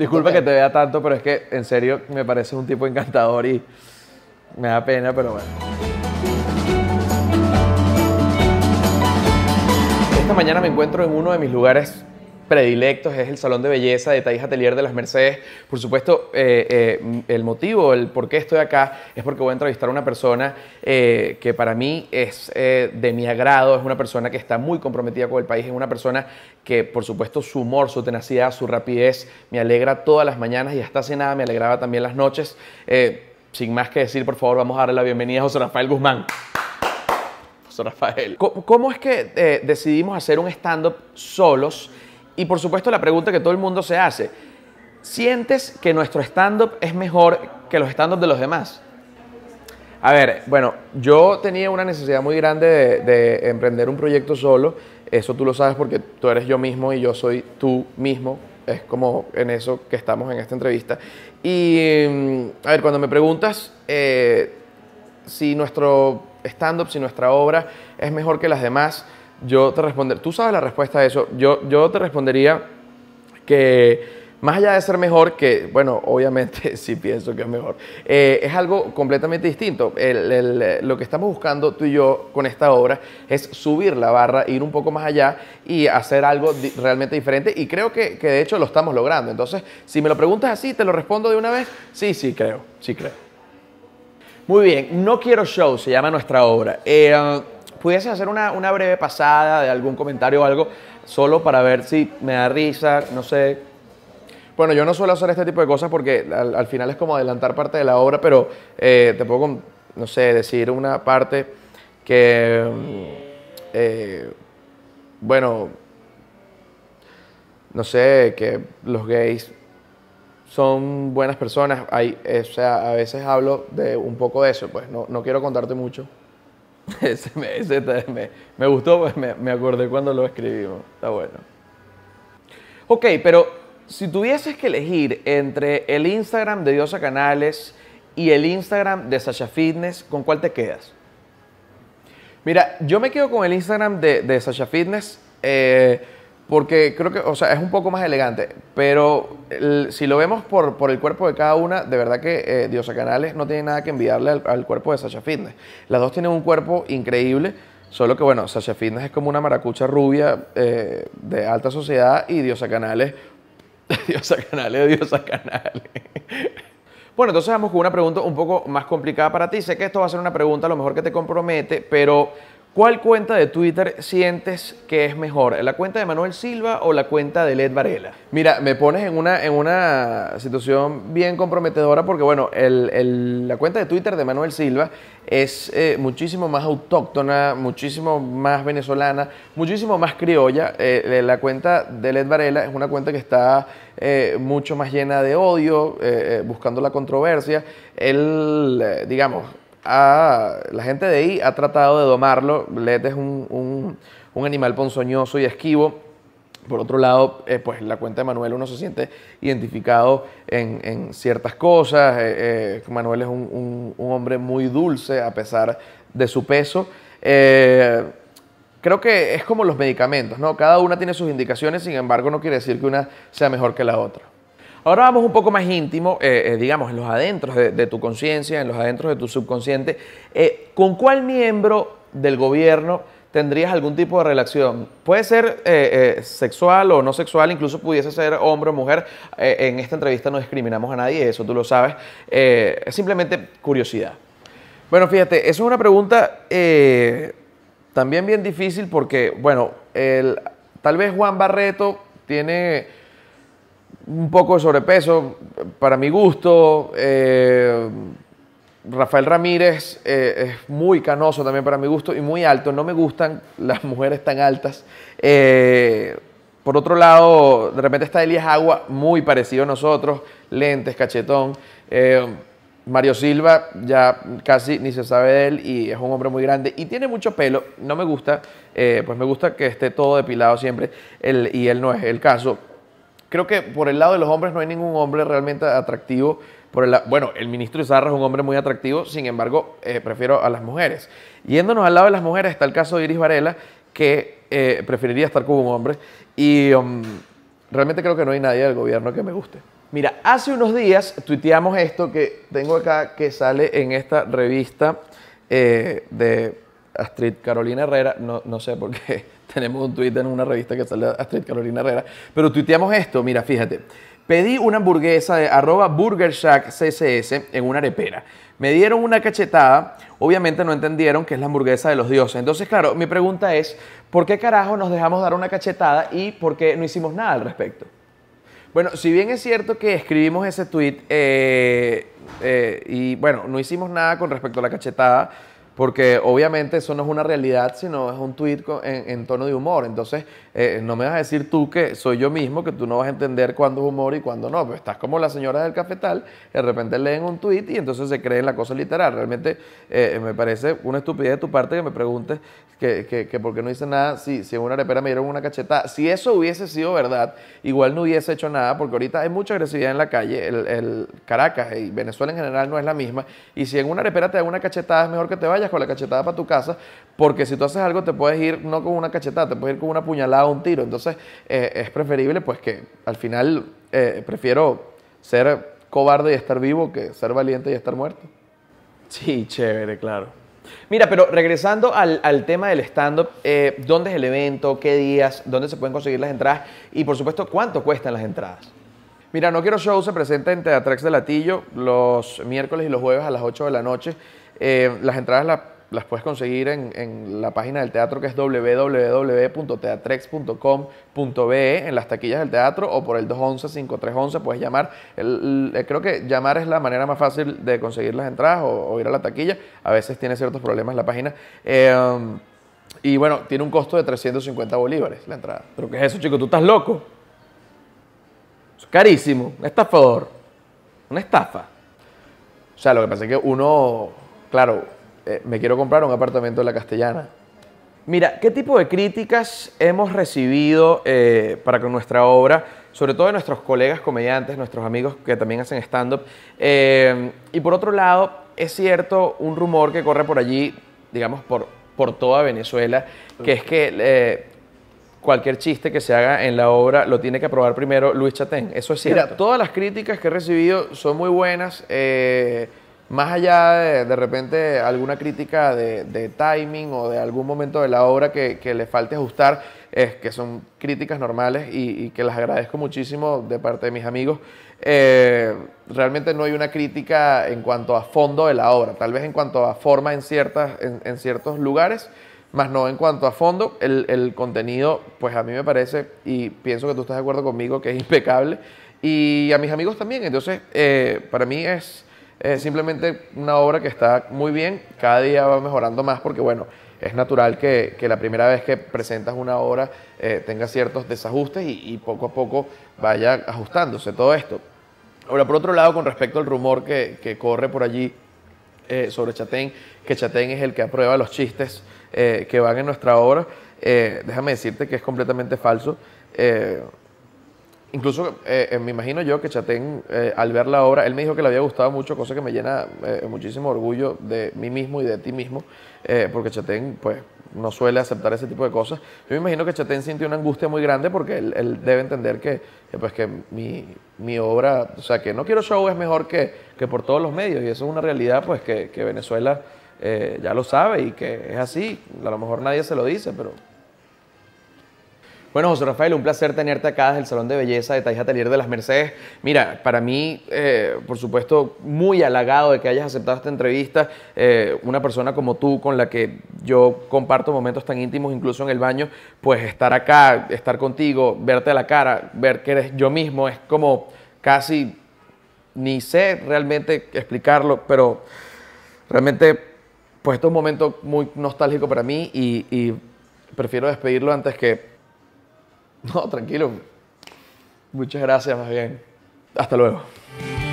Disculpa que te vea tanto, pero es que en serio me parece un tipo encantador y me da pena, pero bueno. Esta mañana me encuentro en uno de mis lugares predilectos es el Salón de Belleza de Taís Atelier de las Mercedes. Por supuesto, eh, eh, el motivo, el por qué estoy acá, es porque voy a entrevistar a una persona eh, que para mí es de mi agrado, es una persona que está muy comprometida con el país, es una persona que, por supuesto, su humor, su tenacidad, su rapidez me alegra todas las mañanas y hasta hace nada me alegraba también las noches. sin más que decir, por favor, vamos a darle la bienvenida a José Rafael Guzmán. José Rafael. cómo es que decidimos hacer un stand-up solos? Y por supuesto la pregunta que todo el mundo se hace, ¿sientes que nuestro stand-up es mejor que los stand-up de los demás? A ver, bueno, yo tenía una necesidad muy grande de, emprender un proyecto solo. Eso tú lo sabes porque tú eres yo mismo y yo soy tú mismo. Es como en eso que estamos en esta entrevista. Y, mm, a ver, cuando me preguntas eh, si nuestro stand-up, si nuestra obra es mejor que las demás, yo te respondería, tú sabes la respuesta a eso, yo, yo te respondería que más allá de ser mejor, que bueno, obviamente sí pienso que es mejor, eh, es algo completamente distinto. Eh, lo que estamos buscando tú y yo con esta obra es subir la barra, ir un poco más allá y hacer algo realmente diferente. Y creo que, que de hecho lo estamos logrando. Entonces, si me lo preguntas así, te lo respondo de una vez. Sí, sí, creo, sí creo. Muy bien, No Quiero Show se llama nuestra obra. Eh, pudieses hacer una, breve pasada de algún comentario o algo, solo para ver si me da risa, no sé. Bueno, yo no suelo hacer este tipo de cosas porque al, final es como adelantar parte de la obra, pero eh, te puedo, no sé, decir una parte que, mm, eh, bueno, no sé, que los gays son buenas personas. o sea, a veces hablo de un poco de eso, pues no quiero contarte mucho. me, gustó, pues, me, me acordé cuando lo escribimos. Está bueno. Ok, pero si tuvieses que elegir entre el Instagram de Diosa Canales y el Instagram de Sasha Fitness, ¿con cuál te quedas? Mira, yo me quedo con el Instagram de, de Sasha Fitness. Eh, porque creo que, o sea, es un poco más elegante, pero si lo vemos por, por el cuerpo de cada una, de verdad que eh, Diosa Canales no tiene nada que enviarle al, cuerpo de Sasha Fitness. Las dos tienen un cuerpo increíble, solo que bueno, Sasha Fitness es como una maracucha rubia eh, de alta sociedad y Diosa Canales, Diosa Canales, Diosa Canales. Bueno, entonces vamos con una pregunta un poco más complicada para ti. Sé que esto va a ser una pregunta a lo mejor que te compromete, pero ¿Cuál cuenta de Twitter sientes que es mejor? ¿La cuenta de Manuel Silva o la cuenta de Led Varela? Mira, me pones en una, en una situación bien comprometedora porque, bueno, la cuenta de Twitter de Manuel Silva es eh, muchísimo más autóctona, muchísimo más venezolana, muchísimo más criolla. Eh, la cuenta de Led Varela es una cuenta que está eh, mucho más llena de odio, buscando la controversia. Él, digamos, la gente de ahí ha tratado de domarlo. Led es un, animal ponzoñoso y esquivo. Por otro lado, eh, pues la cuenta de Manuel uno se siente identificado en, ciertas cosas. Eh, eh, Manuel es un, un, hombre muy dulce a pesar de su peso. creo que es como los medicamentos, ¿no? Cada una tiene sus indicaciones, sin embargo no quiere decir que una sea mejor que la otra. Ahora vamos un poco más íntimo, eh, eh, digamos, en los adentros de, tu conciencia, en los adentros de tu subconsciente. Eh, ¿Con cuál miembro del gobierno tendrías algún tipo de relación? Puede ser sexual o no sexual, incluso pudiese ser hombre o mujer. en esta entrevista no discriminamos a nadie, eso tú lo sabes. es simplemente curiosidad. Bueno, fíjate, eso es una pregunta también bien difícil porque, bueno, tal vez Juan Barreto tiene un poco de sobrepeso para mi gusto. Eh, Rafael Ramírez eh, es muy canoso también para mi gusto y muy alto. No me gustan las mujeres tan altas. Eh, por otro lado, de repente está Elías Agua, muy parecido a nosotros, lentes, cachetón. Mario Silva ya casi ni se sabe de él y es un hombre muy grande y tiene mucho pelo. No me gusta, pues me gusta que esté todo depilado siempre y él no es el caso creo que por el lado de los hombres no hay ningún hombre realmente atractivo. Por bueno, el ministro Izarra es un hombre muy atractivo, sin embargo, eh, prefiero a las mujeres. Yéndonos al lado de las mujeres, está el caso de Iris Varela, que eh, preferiría estar con un hombre. Y um, realmente creo que no hay nadie del gobierno que me guste. Mira, hace unos días tuiteamos esto que tengo acá, que sale en esta revista eh, de Astrid Carolina Herrera, no, no sé por qué tenemos un tuit en una revista que sale Astrid Carolina Herrera, pero tuiteamos esto, mira, fíjate. Pedí una hamburguesa de arroba Burger CSS en una arepera. Me dieron una cachetada, obviamente no entendieron que es la hamburguesa de los dioses. Entonces, claro, mi pregunta es, ¿por qué carajo nos dejamos dar una cachetada y por qué no hicimos nada al respecto? Bueno, si bien es cierto que escribimos ese tuit eh, eh, y bueno, no hicimos nada con respecto a la cachetada, porque obviamente eso no es una realidad, sino es un tweet en, tono de humor. Entonces, eh, no me vas a decir tú que soy yo mismo, que tú no vas a entender cuándo es humor y cuándo no. Pero estás como la señora del cafetal, de repente leen un tuit y entonces se creen la cosa literal. Realmente eh, me parece una estupidez de tu parte que me preguntes que, que, que por qué no hice nada si, si en una repera me dieron una cachetada. Si eso hubiese sido verdad, igual no hubiese hecho nada, porque ahorita hay mucha agresividad en la calle. El, el Caracas y Venezuela en general no es la misma. Y si en una repera te dan una cachetada, es mejor que te vayas con la cachetada para tu casa, porque si tú haces algo te puedes ir no con una cachetada, te puedes ir con una puñalada o un tiro. Entonces eh, es preferible pues que al final eh, prefiero ser cobarde y estar vivo que ser valiente y estar muerto. Sí, chévere, claro. Mira, pero regresando al, tema del stand-up, eh, ¿dónde es el evento? ¿Qué días? ¿Dónde se pueden conseguir las entradas? Y por supuesto, ¿cuánto cuestan las entradas? Mira, No Quiero Show se presenta en Teatrex de Latillo los miércoles y los jueves a las 8 de la noche. Eh, las entradas las, puedes conseguir en, la página del teatro que es www.teatrex.com.be en las taquillas del teatro o por el 211-5311 puedes llamar. El, eh, creo que llamar es la manera más fácil de conseguir las entradas o, ir a la taquilla. A veces tiene ciertos problemas la página. Eh, um, y bueno, tiene un costo de 350 bolívares la entrada. ¿Pero qué es eso, chico? ¿Tú estás loco? Es carísimo. Un estafador. Una estafa. O sea, lo que pasa es que uno claro, eh, me quiero comprar un apartamento en la Castellana. Mira, ¿qué tipo de críticas hemos recibido eh, para con nuestra obra, sobre todo de nuestros colegas comediantes, nuestros amigos que también hacen stand-up? Eh, y por otro lado, es cierto un rumor que corre por allí, digamos, por, por toda Venezuela, que es que cualquier chiste que se haga en la obra lo tiene que aprobar primero Luis Chatén. Eso es cierto. Mira, todas las críticas que he recibido son muy buenas. Más allá de de repente alguna crítica de, timing o de algún momento de la obra que, le falte ajustar, es que son críticas normales y, que las agradezco muchísimo de parte de mis amigos. Eh, realmente no hay una crítica en cuanto a fondo de la obra, tal vez en cuanto a forma en, ciertas, en, ciertos lugares, más no en cuanto a fondo. El, contenido, pues a mí me parece, y pienso que tú estás de acuerdo conmigo, que es impecable. Y a mis amigos también. Entonces, eh, para mí es es simplemente una obra que está muy bien, cada día va mejorando más porque, bueno, es natural que, la primera vez que presentas una obra eh, tenga ciertos desajustes y, poco a poco vaya ajustándose todo esto. Ahora, por otro lado, con respecto al rumor que, corre por allí eh, sobre Chatén, que Chatén es el que aprueba los chistes eh, que van en nuestra obra, déjame decirte que es completamente falso. Incluso eh, eh, me imagino yo que Chatén, eh, al ver la obra, él me dijo que le había gustado mucho, cosa que me llena muchísimo orgullo de mí mismo y de ti mismo, porque Chatén, pues, no suele aceptar ese tipo de cosas. Yo me imagino que Chatén sintió una angustia muy grande porque él, debe entender que, pues, que mi, obra, o sea, que No Quiero Show es mejor que, que por todos los medios, y eso es una realidad, pues, que Venezuela ya lo sabe y que es así. A lo mejor nadie se lo dice, pero bueno, José Rafael, un placer tenerte acá desde el Salón de Belleza de Taija Atelier de las Mercedes. Mira, para mí, eh, por supuesto, muy halagado de que hayas aceptado esta entrevista. Eh, una persona como tú, con la que yo comparto momentos tan íntimos, incluso en el baño, pues estar acá, estar contigo, verte a la cara, ver que eres yo mismo, es como casi, ni sé realmente explicarlo, pero realmente, pues esto es un momento muy nostálgico para mí y prefiero despedirlo antes que no, tranquilo. Muchas gracias más bien. Hasta luego.